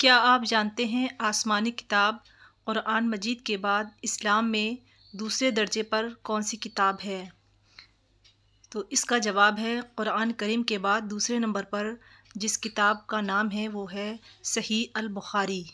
क्या आप जानते हैं आसमानी किताब क़ुरान मजीद के बाद इस्लाम में दूसरे दर्जे पर कौन सी किताब है तो इसका जवाब है क़ुरान करीम के बाद दूसरे नंबर पर जिस किताब का नाम है वो है सही अल बुखारी